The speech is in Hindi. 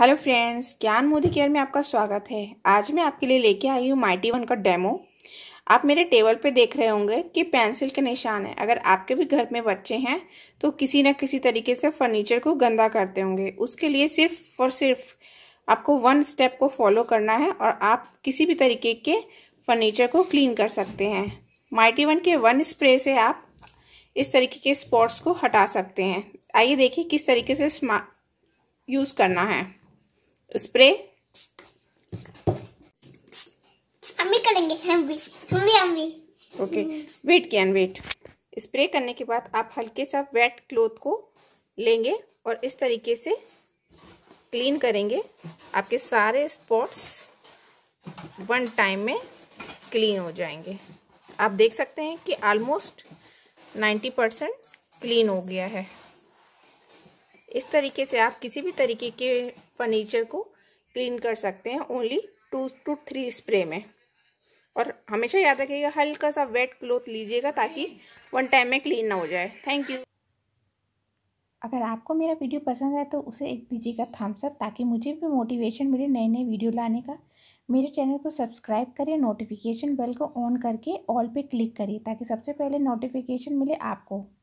हेलो फ्रेंड्स ज्ञान मोदी केयर में आपका स्वागत है आज मैं आपके लिए लेके आई हूँ माइटी वन का डेमो आप मेरे टेबल पे देख रहे होंगे कि पेंसिल के निशान है अगर आपके भी घर में बच्चे हैं तो किसी न किसी तरीके से फर्नीचर को गंदा करते होंगे उसके लिए सिर्फ और सिर्फ आपको वन स्टेप को फॉलो करना है और आप किसी भी तरीके के फर्नीचर को क्लीन कर सकते हैं माइटी वन के वन स्प्रे से आप इस तरीके के स्पॉट्स को हटा सकते हैं आइए देखिए किस तरीके से यूज़ करना है स्प्रे हम भी करेंगे हम भी हम भी हम भी okay wet can wet spray करने के बाद आप हल्के सा वेट क्लोथ को लेंगे और इस तरीके से क्लीन करेंगे आपके सारे स्पॉट्स वन टाइम में क्लीन हो जाएंगे आप देख सकते हैं कि ऑलमोस्ट 90 परसेंट क्लीन हो गया है इस तरीके से आप किसी भी तरीके के फर्नीचर को क्लीन कर सकते हैं only two two three spray में और हमेशा याद रखिएगा हल्का सा वेट क्लोथ लीजिएगा ताकि वन टाइम में क्लीन ना हो जाए थैंक यू अगर आपको मेरा वीडियो पसंद है तो उसे एक दीजिएगा थम्सअप ताकि मुझे भी मोटिवेशन मिले नए नए वीडियो लाने का मेरे चैनल को सब्सक्राइब करें नोटिफिकेशन बेल को ऑन करके ऑल पे क्लिक करिए ताकि सबसे पहले नोटिफिकेशन मिले आपको